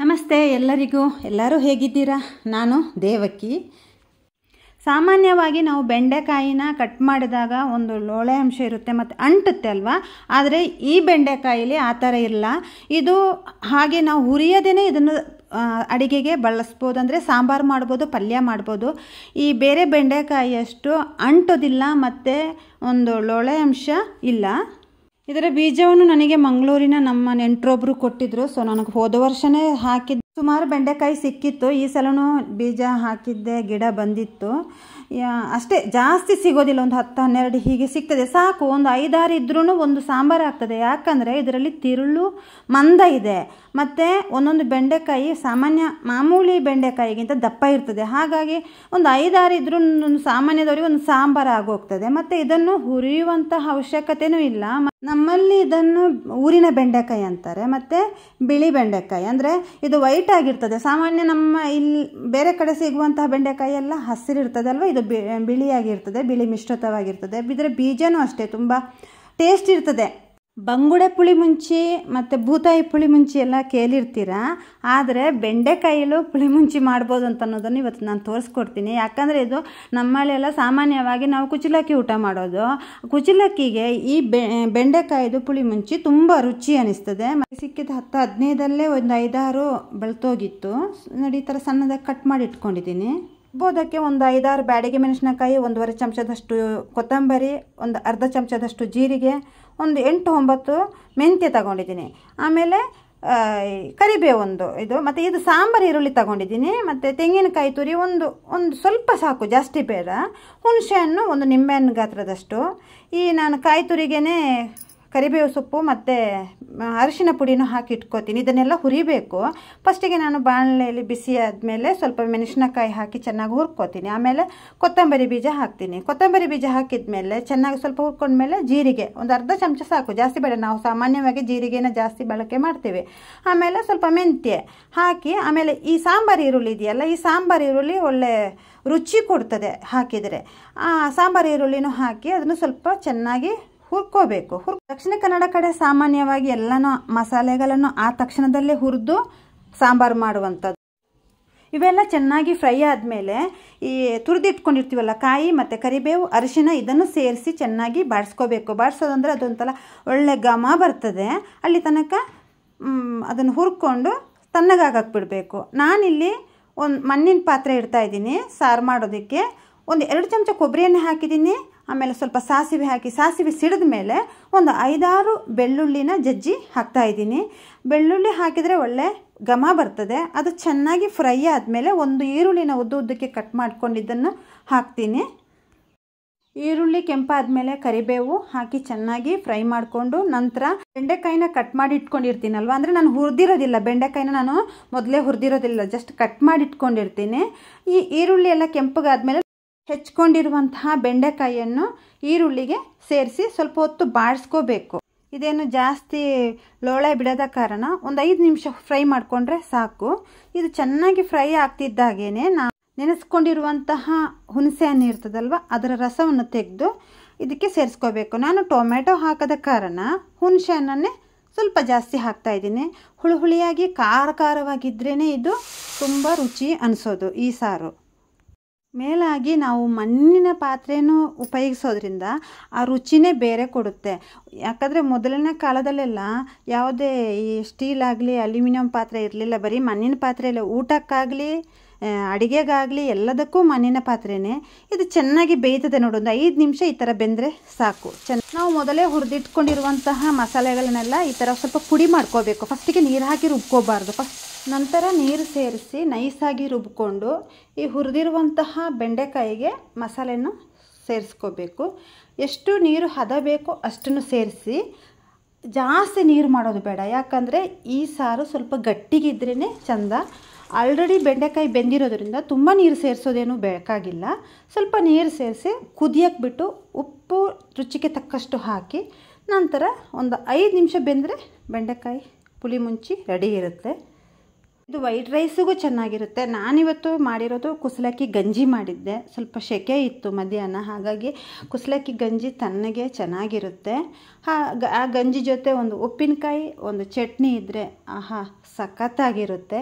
ನಮಸ್ತೆ ಎಲ್ಲರಿಗೂ ಎಲ್ಲರೂ ಹೇಗಿದ್ದೀರಾ ನಾನು ದೇವಕಿ ಸಾಮಾನ್ಯವಾಗಿ ನಾವು ಬೆಂಡೆಕಾಯಿನ ಕಟ್ ಮಾಡಿದಾಗ ಒಂದು ಲೋಳೆ ಅಂಶ ಇರುತ್ತೆ ಮತ್ತು ಅಂಟುತ್ತೆ ಅಲ್ವಾ ಆದರೆ ಈ ಬೆಂಡೆಕಾಯಿಲಿ ಆ ಥರ ಇಲ್ಲ ಇದು ಹಾಗೆ ನಾವು ಹುರಿಯದೇ ಇದನ್ನು ಅಡಿಗೆಗೆ ಬಳಸ್ಬೋದು ಅಂದರೆ ಸಾಂಬಾರು ಮಾಡ್ಬೋದು ಪಲ್ಯ ಮಾಡ್ಬೋದು ಈ ಬೇರೆ ಬೆಂಡೆಕಾಯಿಯಷ್ಟು ಅಂಟೋದಿಲ್ಲ ಮತ್ತು ಒಂದು ಲೋಳೆ ಅಂಶ ಇಲ್ಲ ಇದರ ಬೀಜವನ್ನು ನನಗೆ ಮಂಗಳೂರಿನ ನಮ್ಮ ನೆಂಟರೊಬ್ಬರು ಕೊಟ್ಟಿದ್ರು ಸೊ ನನಗೆ ಹೋದ ವರ್ಷನೇ ಹಾಕಿದ್ದ ಸುಮಾರು ಬೆಂಡೆಕಾಯಿ ಸಿಕ್ಕಿತ್ತು ಈ ಸಲವೂ ಬೀಜ ಹಾಕಿದ್ದೆ ಗಿಡ ಬಂದಿತ್ತು ಅಷ್ಟೇ ಜಾಸ್ತಿ ಸಿಗೋದಿಲ್ಲ ಒಂದು ಹತ್ತು ಹನ್ನೆರಡು ಹೀಗೆ ಸಿಗ್ತದೆ ಸಾಕು ಒಂದು ಐದಾರು ಇದ್ರೂ ಒಂದು ಸಾಂಬಾರು ಆಗ್ತದೆ ಯಾಕಂದರೆ ಇದರಲ್ಲಿ ತಿರುಳು ಮಂದ ಇದೆ ಮತ್ತು ಒಂದೊಂದು ಬೆಂಡೆಕಾಯಿ ಸಾಮಾನ್ಯ ಮಾಮೂಲಿ ಬೆಂಡೆಕಾಯಿಗಿಂತ ದಪ್ಪ ಇರ್ತದೆ ಹಾಗಾಗಿ ಒಂದು ಐದಾರು ಇದ್ರೂ ಒಂದು ಸಾಮಾನ್ಯದವರಿಗೆ ಒಂದು ಸಾಂಬಾರು ಆಗೋಗ್ತದೆ ಮತ್ತು ಇದನ್ನು ಹುರಿಯುವಂತಹ ಅವಶ್ಯಕತೆಯೂ ಇಲ್ಲ ನಮ್ಮಲ್ಲಿ ಇದನ್ನು ಊರಿನ ಬೆಂಡೆಕಾಯಿ ಅಂತಾರೆ ಮತ್ತು ಬಿಳಿ ಬೆಂಡೆಕಾಯಿ ಅಂದರೆ ಇದು ವೈಟ್ ಆಗಿರ್ತದೆ ಸಾಮಾನ್ಯ ನಮ್ಮ ಇಲ್ಲಿ ಬೇರೆ ಕಡೆ ಸಿಗುವಂತಹ ಬೆಂಡೆಕಾಯಿ ಎಲ್ಲ ಹಸಿರಿರ್ತದೆ ಅಲ್ವಾ ಇದು ಬಿಳಿಯಾಗಿರ್ತದೆ ಬಿಳಿ ಮಿಶ್ರಿತವಾಗಿರ್ತದೆ ಬಿದ್ರೆ ಬೀಜನೂ ಅಷ್ಟೇ ತುಂಬ ಟೇಸ್ಟ್ ಇರ್ತದೆ ಬಂಗುಡೆ ಪುಳಿ ಮುಂಚಿ ಮತ್ತು ಭೂತಾಯಿ ಪುಳಿ ಮುಂಚಿ ಎಲ್ಲ ಕೇಳಿರ್ತೀರ ಆದರೆ ಬೆಂಡೆಕಾಯಿಲೂ ಪುಳಿ ಮುಂಚಿ ಮಾಡ್ಬೋದು ಅಂತ ಅನ್ನೋದನ್ನು ಇವತ್ತು ನಾನು ತೋರಿಸ್ಕೊಡ್ತೀನಿ ಯಾಕಂದರೆ ಇದು ನಮ್ಮಲ್ಲೆಲ್ಲ ಸಾಮಾನ್ಯವಾಗಿ ನಾವು ಕುಚಲಕ್ಕಿ ಊಟ ಮಾಡೋದು ಕುಚಿಲಕ್ಕಿಗೆ ಈ ಬೆಂಡೆಕಾಯಿದು ಪುಳಿ ಮುಂಚಿ ತುಂಬ ರುಚಿ ಅನಿಸ್ತದೆ ಸಿಕ್ಕಿದ ಹತ್ತು ಹದಿನೈದಲ್ಲೇ ಒಂದು ಐದಾರು ಬೆಳ್ತೋಗಿತ್ತು ನೋಡಿ ಈ ಥರ ಸಣ್ಣದಾಗಿ ಕಟ್ ಮಾಡಿ ಇಟ್ಕೊಂಡಿದ್ದೀನಿ ಬೋದಕ್ಕೆ ಒಂದು ಐದಾರು ಬ್ಯಾಡಿಗೆ ಮೆಣಸಿನಕಾಯಿ ಒಂದೂವರೆ ಚಮಚದಷ್ಟು ಕೊತ್ತಂಬರಿ ಒಂದು ಅರ್ಧ ಚಮಚದಷ್ಟು ಜೀರಿಗೆ ಒಂದು ಎಂಟು ಒಂಬತ್ತು ಮೆಂತ್ಯ ತಗೊಂಡಿದ್ದೀನಿ ಆಮೇಲೆ ಕರಿಬೇವು ಒಂದು ಇದು ಮತ್ತು ಇದು ಸಾಂಬಾರು ಈರುಳ್ಳಿ ತಗೊಂಡಿದ್ದೀನಿ ಮತ್ತು ತೆಂಗಿನಕಾಯಿ ತುರಿ ಒಂದು ಒಂದು ಸ್ವಲ್ಪ ಸಾಕು ಜಾಸ್ತಿ ಬೇಡ ಹುಣಸೆ ಹಣ್ಣು ಒಂದು ನಿಂಬೆಹಣ್ಣು ಗಾತ್ರದಷ್ಟು ಈ ನಾನು ಕಾಯಿ ತುರಿಗೇ ಕರಿಬೇವು ಸೊಪ್ಪು ಮತ್ತು ಅರಿಶಿನ ಪುಡಿನೂ ಹಾಕಿ ಇಟ್ಕೋತೀನಿ ಇದನ್ನೆಲ್ಲ ಹುರಿಬೇಕು ಫಸ್ಟಿಗೆ ನಾನು ಬಾಣಲೆಯಲ್ಲಿ ಬಿಸಿ ಆದಮೇಲೆ ಸ್ವಲ್ಪ ಮೆಣಸಿನಕಾಯಿ ಹಾಕಿ ಚೆನ್ನಾಗಿ ಹುರ್ಕೋತೀನಿ ಆಮೇಲೆ ಕೊತ್ತಂಬರಿ ಬೀಜ ಹಾಕ್ತೀನಿ ಕೊತ್ತಂಬರಿ ಬೀಜ ಹಾಕಿದ ಮೇಲೆ ಚೆನ್ನಾಗಿ ಸ್ವಲ್ಪ ಹುರ್ಕೊಂಡ್ಮೇಲೆ ಜೀರಿಗೆ ಒಂದು ಅರ್ಧ ಚಮಚ ಸಾಕು ಜಾಸ್ತಿ ಬೇಡ ನಾವು ಸಾಮಾನ್ಯವಾಗಿ ಜೀರಿಗೆನ ಜಾಸ್ತಿ ಬಳಕೆ ಮಾಡ್ತೇವೆ ಆಮೇಲೆ ಸ್ವಲ್ಪ ಮೆಂತ್ಯ ಹಾಕಿ ಆಮೇಲೆ ಈ ಸಾಂಬಾರು ಈರುಳ್ಳಿ ಇದೆಯಲ್ಲ ಈ ಸಾಂಬಾರು ಈರುಳ್ಳಿ ಒಳ್ಳೆ ರುಚಿ ಕೊಡ್ತದೆ ಹಾಕಿದರೆ ಸಾಂಬಾರು ಈರುಳ್ಳಿನೂ ಹಾಕಿ ಅದನ್ನು ಸ್ವಲ್ಪ ಚೆನ್ನಾಗಿ ಹುರ್ಕೋಬೇಕು ಹುರ್ ದಕ್ಷಿಣ ಕನ್ನಡ ಕಡೆ ಸಾಮಾನ್ಯವಾಗಿ ಎಲ್ಲನೂ ಮಸಾಲೆಗಳನ್ನು ಆ ತಕ್ಷಣದಲ್ಲೇ ಹುರಿದು ಸಾಂಬಾರು ಮಾಡುವಂಥದ್ದು ಇವೆಲ್ಲ ಚೆನ್ನಾಗಿ ಫ್ರೈ ಆದಮೇಲೆ ಈ ತುರಿದಿಟ್ಕೊಂಡಿರ್ತೀವಲ್ಲ ಕಾಯಿ ಮತ್ತು ಕರಿಬೇವು ಅರಿಶಿನ ಇದನ್ನು ಸೇರಿಸಿ ಚೆನ್ನಾಗಿ ಬಾಡಿಸ್ಕೋಬೇಕು ಬಾಡಿಸೋದಂದ್ರೆ ಅದೊಂಥರ ಒಳ್ಳೆ ಘಮ ಬರ್ತದೆ ಅಲ್ಲಿ ತನಕ ಅದನ್ನು ಹುರ್ಕೊಂಡು ತಣ್ಣಗಾಗಕ್ಕೆ ಬಿಡಬೇಕು ನಾನಿಲ್ಲಿ ಒಂದು ಮಣ್ಣಿನ ಪಾತ್ರೆ ಇಡ್ತಾಯಿದ್ದೀನಿ ಸಾರು ಮಾಡೋದಕ್ಕೆ ಒಂದು ಎರಡು ಚಮಚ ಕೊಬ್ಬರಿಯನ್ನು ಹಾಕಿದ್ದೀನಿ ಆಮೇಲೆ ಸ್ವಲ್ಪ ಸಾಸಿವೆ ಹಾಕಿ ಸಾಸಿವೆ ಸಿಡಿದ ಮೇಲೆ ಒಂದು ಐದಾರು ಬೆಳ್ಳುಳ್ಳಿನ ಜಜ್ಜಿ ಹಾಕ್ತಾ ಇದ್ದೀನಿ ಬೆಳ್ಳುಳ್ಳಿ ಹಾಕಿದರೆ ಒಳ್ಳೆ ಘಮ ಬರ್ತದೆ ಅದು ಚೆನ್ನಾಗಿ ಫ್ರೈ ಆದಮೇಲೆ ಒಂದು ಈರುಳ್ಳಿನ ಉದ್ದು ಉದ್ದಕ್ಕೆ ಕಟ್ ಮಾಡ್ಕೊಂಡಿದ್ದನ್ನು ಹಾಕ್ತೀನಿ ಈರುಳ್ಳಿ ಕೆಂಪಾದ ಮೇಲೆ ಕರಿಬೇವು ಹಾಕಿ ಚೆನ್ನಾಗಿ ಫ್ರೈ ಮಾಡಿಕೊಂಡು ನಂತರ ಬೆಂಡೆಕಾಯಿನ ಕಟ್ ಮಾಡಿ ಇಟ್ಕೊಂಡಿರ್ತೀನಲ್ವ ಅಂದರೆ ನಾನು ಹುರಿದಿರೋದಿಲ್ಲ ಬೆಂಡೆಕಾಯಿನ ನಾನು ಮೊದಲೇ ಹುರಿದಿರೋದಿಲ್ಲ ಜಸ್ಟ್ ಕಟ್ ಮಾಡಿ ಇಟ್ಕೊಂಡಿರ್ತೀನಿ ಈ ಈರುಳ್ಳಿ ಎಲ್ಲ ಕೆಂಪಗಾದ ಮೇಲೆ ಹೆಚ್ಕೊಂಡಿರುವಂತಹ ಬೆಂಡೆಕಾಯಿಯನ್ನು ಈರುಳ್ಳಿಗೆ ಸೇರಿಸಿ ಸ್ವಲ್ಪ ಹೊತ್ತು ಬಾಡಿಸ್ಕೋಬೇಕು ಇದೇನು ಜಾಸ್ತಿ ಲೋಳೆ ಬಿಡದ ಕಾರಣ ಒಂದು ಐದು ನಿಮಿಷ ಫ್ರೈ ಮಾಡಿಕೊಂಡ್ರೆ ಸಾಕು ಇದು ಚೆನ್ನಾಗಿ ಫ್ರೈ ಆಗ್ತಿದ್ದಾಗೇನೆ ನಾ ನೆನೆಸ್ಕೊಂಡಿರುವಂತಹ ಹುಣಸೆ ಹಣ್ಣು ಇರ್ತದಲ್ವ ಅದರ ರಸವನ್ನು ತೆಗೆದು ಇದಕ್ಕೆ ಸೇರಿಸ್ಕೋಬೇಕು ನಾನು ಟೊಮೆಟೊ ಹಾಕದ ಕಾರಣ ಹುಣಸೆ ಹಣ್ಣನ್ನೇ ಸ್ವಲ್ಪ ಜಾಸ್ತಿ ಹಾಕ್ತಾ ಇದ್ದೀನಿ ಹುಳಿಯಾಗಿ ಖಾರ ಖಾರವಾಗಿದ್ರೇ ಇದು ತುಂಬ ರುಚಿ ಅನಿಸೋದು ಈ ಸಾರು ಮೇಲಾಗಿ ನಾವು ಮಣ್ಣಿನ ಪಾತ್ರೆಯೂ ಉಪಯೋಗಿಸೋದ್ರಿಂದ ಆ ರುಚಿನೇ ಬೇರೆ ಕೊಡುತ್ತೆ ಯಾಕಂದರೆ ಮೊದಲನೇ ಕಾಲದಲ್ಲೆಲ್ಲ ಯಾವುದೇ ಈ ಸ್ಟೀಲ್ ಆಗಲಿ ಅಲ್ಯೂಮಿನಿಯಂ ಪಾತ್ರೆ ಇರಲಿಲ್ಲ ಬರೀ ಮಣ್ಣಿನ ಪಾತ್ರೆಯಲ್ಲೇ ಊಟಕ್ಕಾಗಲಿ ಅಡುಗೆಗಾಗಲಿ ಎಲ್ಲದಕ್ಕೂ ಮಣ್ಣಿನ ಪಾತ್ರೆನೇ ಇದು ಚೆನ್ನಾಗಿ ಬೇಯ್ತದೆ ನೋಡೊಂದು ಐದು ನಿಮಿಷ ಈ ಥರ ಬೆಂದರೆ ಸಾಕು ಚೆನ್ನ ನಾವು ಮೊದಲೇ ಹುರಿದಿಟ್ಕೊಂಡಿರುವಂತಹ ಮಸಾಲೆಗಳನ್ನೆಲ್ಲ ಈ ಥರ ಸ್ವಲ್ಪ ಪುಡಿ ಮಾಡ್ಕೋಬೇಕು ಫಸ್ಟಿಗೆ ನೀರು ಹಾಕಿ ರುಬ್ಕೋಬಾರ್ದು ಫಸ್ಟ್ ನಂತರ ನೀರು ಸೇರಿಸಿ ನೈಸಾಗಿ ರುಬ್ಕೊಂಡು ಈ ಹುರಿದಿರುವಂತಹ ಬೆಂಡೆಕಾಯಿಗೆ ಮಸಾಲೆಯನ್ನು ಸೇರಿಸ್ಕೋಬೇಕು ಎಷ್ಟು ನೀರು ಹದ ಬೇಕೋ ಅಷ್ಟನ್ನು ಸೇರಿಸಿ ಜಾಸ್ತಿ ನೀರು ಮಾಡೋದು ಬೇಡ ಯಾಕಂದರೆ ಈ ಸಾರು ಸ್ವಲ್ಪ ಗಟ್ಟಿಗಿದ್ರೇ ಚೆಂದ ಆಲ್ರೆಡಿ ಬೆಂಡೆಕಾಯಿ ಬೆಂದಿರೋದ್ರಿಂದ ತುಂಬ ನೀರು ಸೇರಿಸೋದೇನು ಬೇಕಾಗಿಲ್ಲ ಸ್ವಲ್ಪ ನೀರು ಸೇರಿಸಿ ಕುದಿಯಕ್ಕೆ ಬಿಟ್ಟು ಉಪ್ಪು ರುಚಿಗೆ ತಕ್ಕಷ್ಟು ಹಾಕಿ ನಂತರ ಒಂದು ಐದು ನಿಮಿಷ ಬೆಂದರೆ ಬೆಂಡೆಕಾಯಿ ಪುಳಿ ಮುಂಚಿ ರೆಡಿ ಇರುತ್ತೆ ಇದು ವೈಟ್ ರೈಸಿಗೂ ಚೆನ್ನಾಗಿರುತ್ತೆ ನಾನಿವತ್ತು ಮಾಡಿರೋದು ಕುಸಲಕ್ಕಿ ಗಂಜಿ ಮಾಡಿದ್ದೆ ಸ್ವಲ್ಪ ಸೆಕೆ ಇತ್ತು ಮಧ್ಯಾಹ್ನ ಹಾಗಾಗಿ ಕುಸಲಕ್ಕಿ ಗಂಜಿ ತನ್ನಗೆ ಚೆನ್ನಾಗಿರುತ್ತೆ ಆ ಗಂಜಿ ಜೊತೆ ಒಂದು ಉಪ್ಪಿನಕಾಯಿ ಒಂದು ಚಟ್ನಿ ಇದ್ದರೆ ಆಹಾ ಸಖತ್ತಾಗಿರುತ್ತೆ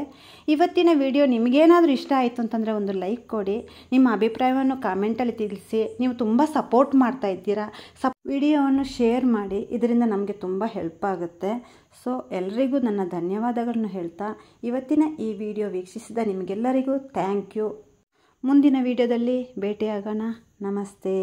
ಇವತ್ತಿನ ವಿಡಿಯೋ ನಿಮಗೇನಾದರೂ ಇಷ್ಟ ಆಯಿತು ಅಂತಂದರೆ ಒಂದು ಲೈಕ್ ಕೊಡಿ ನಿಮ್ಮ ಅಭಿಪ್ರಾಯವನ್ನು ಕಾಮೆಂಟಲ್ಲಿ ತಿಳಿಸಿ ನೀವು ತುಂಬ ಸಪೋರ್ಟ್ ಮಾಡ್ತಾ ಇದ್ದೀರಾ ವಿಡಿಯೋವನ್ನು ಶೇರ್ ಮಾಡಿ ಇದರಿಂದ ನಮಗೆ ತುಂಬ ಹೆಲ್ಪ್ ಆಗುತ್ತೆ ಸೊ ಎಲ್ರಿಗೂ ನನ್ನ ಧನ್ಯವಾದಗಳನ್ನು ಹೇಳ್ತಾ ಇವತ್ತಿನ ಈ ವಿಡಿಯೋ ವೀಕ್ಷಿಸಿದ ನಿಮಗೆಲ್ಲರಿಗೂ ಥ್ಯಾಂಕ್ ಯು ಮುಂದಿನ ವಿಡಿಯೋದಲ್ಲಿ ಭೇಟಿಯಾಗೋಣ ನಮಸ್ತೆ